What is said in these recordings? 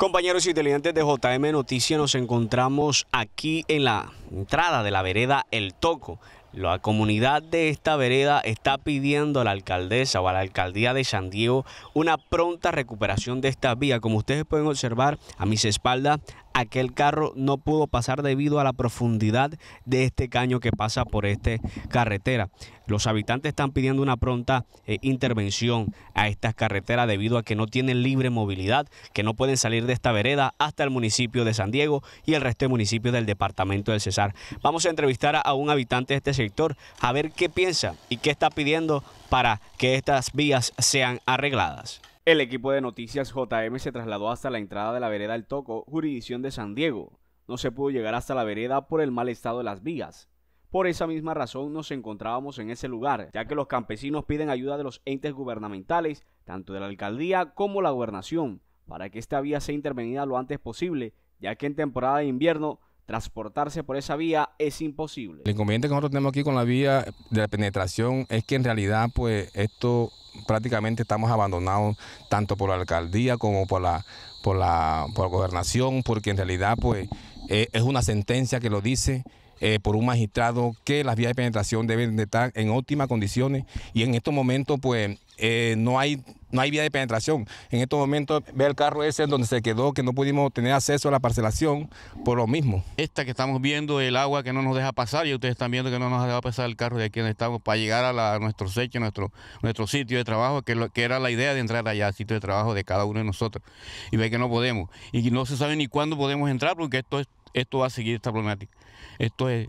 Compañeros y televidentes de JM Noticias, nos encontramos aquí en la entrada de la vereda El Toco. La comunidad de esta vereda está pidiendo a la alcaldesa o a la alcaldía de San Diego una pronta recuperación de esta vía. Como ustedes pueden observar, a mis espaldas aquel carro no pudo pasar debido a la profundidad de este caño que pasa por esta carretera. Los habitantes están pidiendo una pronta eh, intervención a estas carreteras debido a que no tienen libre movilidad, que no pueden salir de esta vereda hasta el municipio de San Diego y el resto de municipios del departamento del Cesar. Vamos a entrevistar a un habitante de este sector a ver qué piensa y qué está pidiendo para que estas vías sean arregladas. El equipo de noticias JM se trasladó hasta la entrada de la vereda El Toco, jurisdicción de San Diego. No se pudo llegar hasta la vereda por el mal estado de las vías. Por esa misma razón nos encontrábamos en ese lugar, ya que los campesinos piden ayuda de los entes gubernamentales, tanto de la alcaldía como la gobernación, para que esta vía sea intervenida lo antes posible, ya que en temporada de invierno transportarse por esa vía es imposible. El inconveniente que nosotros tenemos aquí con la vía de la penetración es que en realidad pues esto prácticamente estamos abandonados tanto por la alcaldía como por la, por la, por gobernación, porque en realidad pues, eh, es una sentencia que lo dice eh, por un magistrado que las vías de penetración deben de estar en óptimas condiciones y en estos momentos pues eh, no hay no hay vía de penetración. En estos momentos ve el carro ese donde se quedó, que no pudimos tener acceso a la parcelación por lo mismo. Esta que estamos viendo, el agua que no nos deja pasar, y ustedes están viendo que no nos deja pasar el carro de aquí donde estamos para llegar a, nuestro secho, nuestro, nuestro sitio de trabajo, que, que era la idea de entrar allá, al sitio de trabajo de cada uno de nosotros. Y ve que no podemos. Y no se sabe ni cuándo podemos entrar porque esto es esto va a seguir esta problemática. Esto es,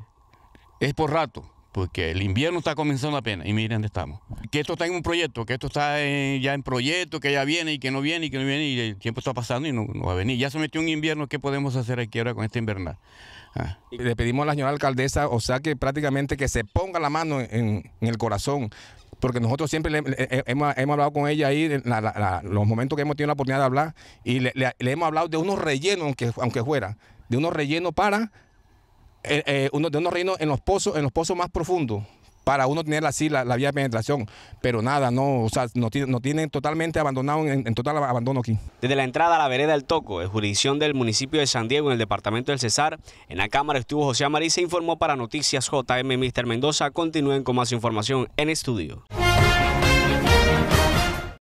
es por rato, porque el invierno está comenzando apenas y miren dónde estamos. Que esto está en un proyecto, que esto está eh, ya en proyecto, que ya viene y que no viene y que no viene y el tiempo está pasando y no, va a venir. Ya se metió un invierno, ¿qué podemos hacer aquí ahora con esta invernal? Ah. Le pedimos a la señora alcaldesa, o sea, que prácticamente que se ponga la mano en, el corazón porque nosotros siempre hemos, hablado con ella ahí, la, los momentos que hemos tenido la oportunidad de hablar, y le, hemos hablado de unos rellenos, aunque, aunque fuera, de unos rellenos para, eh, eh, uno, de unos rellenos en los pozos, en los pozos más profundos, para uno tener así la, la vía de penetración. Pero nada, no, o sea, no tienen totalmente abandonado, en, total abandono aquí. Desde la entrada a la vereda del Toco, en jurisdicción del municipio de San Diego, en el departamento del Cesar, en la cámara estuvo José Amarí, se informó para Noticias JM Mister Mendoza. Continúen con más información en estudio.